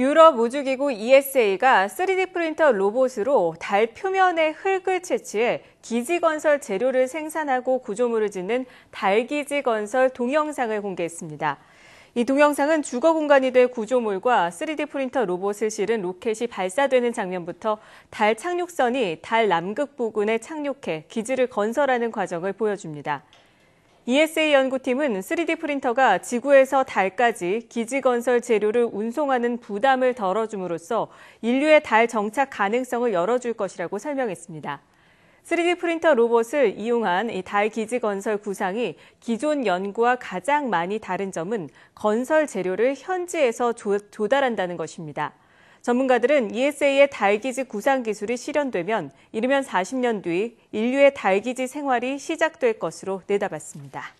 유럽 우주기구 ESA가 3D 프린터 로봇으로 달 표면의 흙을 채취해 기지 건설 재료를 생산하고 구조물을 짓는 달 기지 건설 동영상을 공개했습니다. 이 동영상은 주거 공간이 될 구조물과 3D 프린터 로봇을 실은 로켓이 발사되는 장면부터 달 착륙선이 달 남극 부근에 착륙해 기지를 건설하는 과정을 보여줍니다. ESA 연구팀은 3D 프린터가 지구에서 달까지 기지 건설 재료를 운송하는 부담을 덜어줌으로써 인류의 달 정착 가능성을 열어줄 것이라고 설명했습니다. 3D 프린터 로봇을 이용한 달 기지 건설 구상이 기존 연구와 가장 많이 다른 점은 건설 재료를 현지에서 조, 조달한다는 것입니다. 전문가들은 ESA의 달기지 구상 기술이 실현되면 이르면 40년 뒤 인류의 달기지 생활이 시작될 것으로 내다봤습니다.